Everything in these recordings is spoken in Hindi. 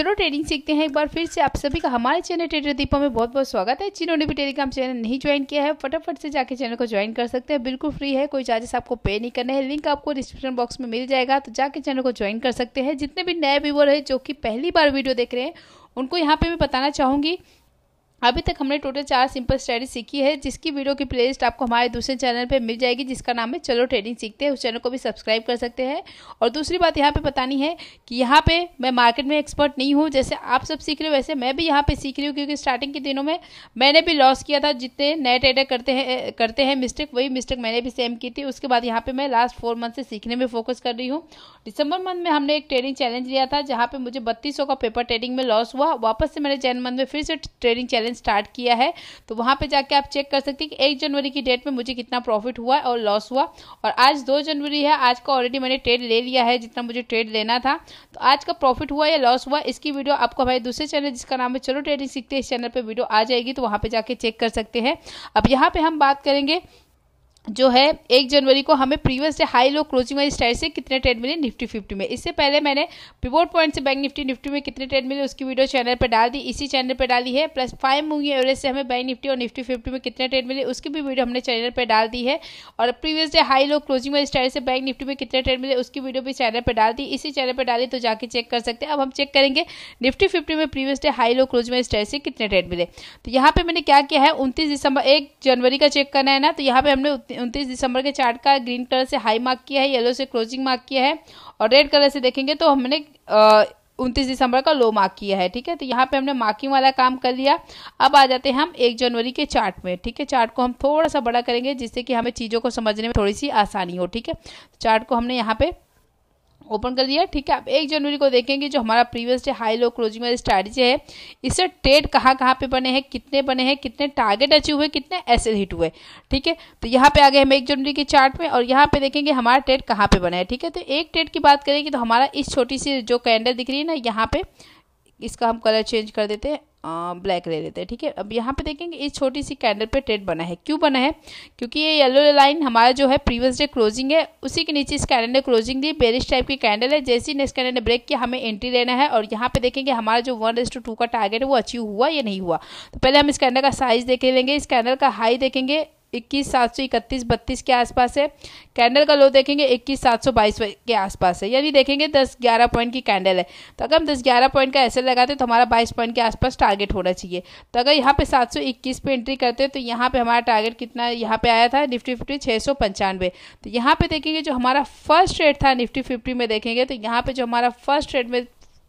चलो ट्रेडिंग सीखते हैं एक बार फिर से आप सभी का हमारे चैनल ट्रेडर दीपा में बहुत बहुत स्वागत है जिन्होंने भी टेलीग्राम चैनल नहीं ज्वाइन किया है फटाफट से जाके चैनल को ज्वाइन कर सकते हैं बिल्कुल फ्री है कोई चार्जेस आपको पे नहीं करने हैं लिंक आपको डिस्क्रिप्शन बॉक्स में मिल जाएगा तो जाके चैनल को ज्वाइन कर सकते हैं जितने भी नए व्यूवर है जो कि पहली बार वीडियो देख रहे हैं उनको यहाँ पे मैं बताना चाहूँगी अभी तक हमने टोटल चार सिंपल स्टडी सीखी है जिसकी वीडियो की प्लेलिस्ट आपको हमारे दूसरे चैनल पे मिल जाएगी जिसका नाम है चलो ट्रेडिंग सीखते हैं उस चैनल को भी सब्सक्राइब कर सकते हैं और दूसरी बात यहाँ पे बतानी है कि यहाँ पे मैं मार्केट में एक्सपर्ट नहीं हूँ जैसे आप सब सीख रहे हो वैसे मैं भी यहाँ पर सीख रही हूँ क्योंकि स्टार्टिंग के दिनों में मैंने भी लॉस किया था जितने नए ट्रेडर करते हैं करते हैं मिस्टेक वही मिस्टेक मैंने भी सेम की थी उसके बाद यहाँ पर मैं लास्ट फोर मंथ से सीखने में फोकस कर रही हूँ दिसंबर मंथ में हमने एक ट्रेडिंग चैलेंज लिया था जहाँ पर मुझे बत्तीस का पेपर ट्रेडिंग में लॉस हुआ वापस से मैंने जैन मंथ में फिर से ट्रेडिंग चैलेंज ट्रेडिंग स्टार्ट किया है तो वहां पे जाके आप चेक कर सकते हैं कि एक जनवरी की डेट में मुझे कितना प्रॉफिट हुआ और लॉस हुआ और आज दो जनवरी है आज का ऑलरेडी मैंने ट्रेड ले लिया है जितना मुझे ट्रेड लेना था तो आज का प्रॉफिट हुआ या लॉस हुआ इसकी वीडियो आपको हमारे दूसरे चैनल जिसका नाम है चलो ट्रेडिंग सीखते इस चैनल पर वीडियो आ जाएगी तो वहां पर जाके चेक कर सकते हैं अब यहाँ पे हम बात करेंगे जो है एक जनवरी को हमें previous day high low closing वाली स्टाइल से कितने ट्रेड मिले निफ्टी फिफ्टी में इससे पहले मैंने पिवोट पॉइंट से बैंक निफ्टी निफ्टी में कितने ट्रेड मिले उसकी वीडियो चैनल पर डाल दी इसी चैनल पर डाली है प्लस फाइव मूविंग एवरेज से हमें बैंक निफ्टी और निफ्टी फिफ्टी में कितने ट्रेड मिले उसकी भी वीडियो हमने चैनल पर डाल दी है और previous day high low closing वाली स्टाइल से बैंक निफ्टी में कितने ट्रेड मिले उसकी वीडियो भी चैनल पर डाल दी इसी चैनल पर डाली तो जाकर चेक कर सकते हैं अब हम चेक करेंगे निफ्टी फिफ्टी में previous day high low closing वाली स्टाइल से कितने ट्रेड मिले तो यहाँ पर मैंने क्या किया है उनतीस दिसंबर एक जनवरी का चेक करना है ना तो यहाँ पर हमने उनतीस दिसंबर के चार्ट का ग्रीन कलर से हाई मार्क किया है येलो से क्लोजिंग मार्क किया है और रेड कलर से देखेंगे तो हमने उनतीस दिसंबर का लो मार्क किया है ठीक है तो यहाँ पे हमने मार्किंग वाला काम कर लिया अब आ जाते हैं हम एक जनवरी के चार्ट में ठीक है चार्ट को हम थोड़ा सा बड़ा करेंगे जिससे कि हमें चीज़ों को समझने में थोड़ी सी आसानी हो ठीक है चार्ट को हमने यहाँ पे ओपन कर दिया ठीक है अब एक जनवरी को देखेंगे जो हमारा previous day high low closing वाली स्ट्रैटेजी है इससे ट्रेड कहाँ कहाँ पे बने हैं कितने बने हैं कितने टारगेट अचीव हुए कितने एसेल हिट हुए ठीक है तो यहाँ पे आ गए हम एक जनवरी के चार्ट में और यहाँ पे देखेंगे हमारा ट्रेड कहाँ पे बना है ठीक है तो एक ट्रेड की बात करेंगे तो हमारा इस छोटी सी जो कैंडल दिख रही है ना यहाँ पे इसका हम कलर चेंज कर देते हैं ब्लैक ले लेते हैं ठीक है अब यहाँ पे देखेंगे इस छोटी सी कैंडल पे ट्रेड बना है क्यों बना है क्योंकि ये येलो लाइन हमारा जो है प्रीवियस डे क्लोजिंग है उसी के नीचे इस कैंडल ने क्लोजिंग दी बेरिश टाइप की कैंडल है जैसी नेक्स्ट कैंडल ने ब्रेक किया हमें एंट्री लेना है और यहाँ पे देखेंगे हमारा जो वन टू टू का टारगेट है वो अचीव हुआ या नहीं हुआ तो पहले हम इस कैंडल का साइज देख लेंगे इस कैंडल का हाई देखेंगे इक्कीस सात सौ इकतीस बत्तीस के आसपास है कैंडल का लो देखेंगे इक्कीस सात सौ बाईस के आसपास है यानी देखेंगे दस ग्यारह पॉइंट की कैंडल है तो अगर हम दस ग्यारह पॉइंट का ऐसे लगाते तो हमारा बाईस पॉइंट के आसपास टारगेट होना चाहिए तो अगर यहाँ पे सात सौ इक्कीस पे एंट्री करते हैं तो यहाँ पे हमारा टारगेट कितना यहाँ पे आया था निफ्टी फिफ्टी छः सौ पंचानवे तो यहाँ पे देखेंगे जो हमारा फर्स्ट ट्रेड था निफ्टी फिफ्टी में देखेंगे तो यहाँ पे जो हमारा फर्स्ट ट्रेड में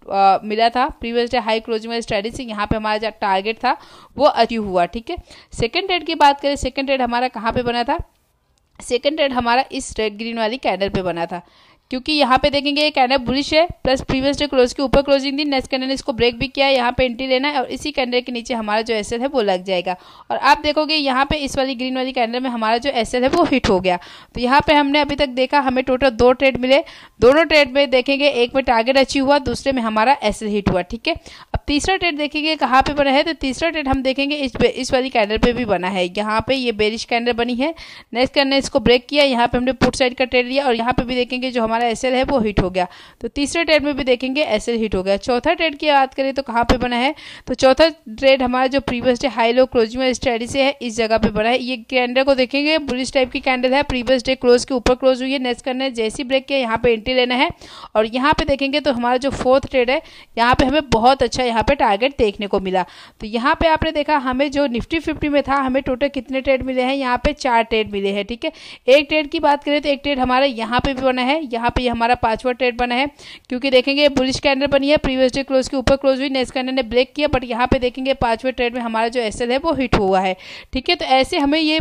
आ, मिला था प्रीवियस डे हाई क्लोजिंग वाली से यहाँ पे हमारा जो टारगेट था वो अचीव हुआ ठीक है सेकेंड ट्रेड की बात करें सेकेंड ट्रेड हमारा कहाँ पे बना था सेकेंड ट्रेड हमारा इस रेड ग्रीन वाली कैंडल पे बना था क्योंकि यहाँ पे देखेंगे एक कैंडल बुलिश है प्लस प्रीवियस डे क्लोज के ऊपर क्लोजिंग थी नेक्स्ट कैंडल ने इसको ब्रेक भी किया है यहाँ पे एंट्री लेना है और इसी कैंडल के नीचे हमारा जो एसएल है वो लग जाएगा और आप देखोगे यहाँ पे इस वाली ग्रीन वाली कैंडल में हमारा जो एसएल है वो हिट हो गया तो यहाँ पे हमने अभी तक देखा हमें टोटल दो ट्रेड मिले दोनों ट्रेड में देखेंगे एक में टारगेट अचीव हुआ दूसरे में हमारा एस हिट हुआ ठीक है अब तीसरा ट्रेड देखेंगे कहाँ पे बना है तो तीसरा ट्रेड हम देखेंगे इस इस वाली कैंडल पर भी बना है यहाँ पे ये बेरिश कैंडल बनी है नेक्स्ट कैंडल इसको ब्रेक किया यहाँ पे हमने पुट साइड का ट्रेड लिया और यहाँ पे भी देखेंगे जो हमारा हमारा एस है वो हिट हो गया तो तीसरे ट्रेड में भी देखेंगे एस हिट हो गया चौथा ट्रेड की बात करें तो कहाँ पर बना है तो चौथा ट्रेड हमारा जो previous day high low closing strategy से है इस जगह पे बना है ये कैंडल को देखेंगे बुलिस टाइप की कैंडल है प्रीवियस डे क्लोज के ऊपर क्लोज हुई है नेक्स्ट करना है जैसी ब्रेक के यहाँ पे एंट्री लेना है और यहाँ पे देखेंगे तो हमारा जो फोर्थ ट्रेड है यहाँ पे हमें बहुत अच्छा यहाँ पे टारगेट देखने को मिला तो यहाँ पे आपने देखा हमें जो निफ्टी फिफ्टी में था हमें टोटल कितने ट्रेड मिले हैं यहाँ पे चार ट्रेड मिले हैं ठीक है एक ट्रेड की बात करें तो एक ट्रेड हमारा यहाँ पे भी बना है यहाँ यहाँ पे हमारा पांचवा ट्रेड बना है क्योंकि देखेंगे बुलिश कैंडल बनी है प्रीवियस डे क्लोज के ऊपर क्लोज हुई नेक्स्ट कैंडल ने ब्रेक किया बट यहाँ पे देखेंगे पांचवें ट्रेड में हमारा जो एस है वो हिट हुआ है ठीक है तो ऐसे हमें ये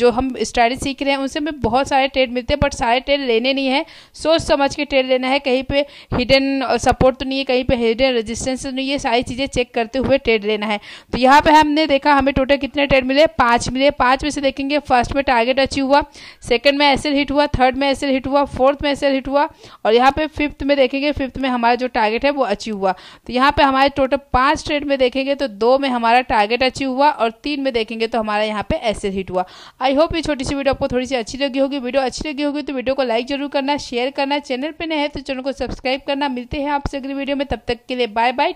जो हम स्ट्रैटेजी सीख रहे हैं उनसे हमें बहुत सारे ट्रेड मिलते हैं बट सारे ट्रेड लेने नहीं है सोच समझ के ट्रेड लेना है कहीं पर हिडन सपोर्ट तो नहीं है कहीं पर हिडन रजिस्टेंस तो नहीं है सारी चीज़ें चेक करते हुए ट्रेड लेना है तो यहाँ पर हमने देखा हमें टोटल कितने ट्रेड मिले पाँच मिले पाँच में से देखेंगे फर्स्ट में टारगेट अचीव हुआ सेकंड में एसएल हिट हुआ थर्ड में एसएल हिट हुआ फोर्थ में एसएल कंप्लीट हुआ और यहाँ पे फिफ्थ में देखेंगे फिफ्थ में हमारा जो टारगेट है वो अचीव हुआ तो यहाँ पे हमारे टोटल पांच ट्रेड में देखेंगे तो दो में हमारा टारगेट अचीव हुआ और तीन में देखेंगे तो हमारा यहाँ पे ऐसे हिट हुआ आई होप ये छोटी सी वीडियो आपको थोड़ी सी अच्छी लगी होगी वीडियो अच्छी लगी होगी तो वीडियो को लाइक जरूर करना शेयर करना चैनल पर नहीं है तो चैनल को सब्सक्राइब करना मिलते हैं आपसे अगली वीडियो में तब तक के लिए बाय बाय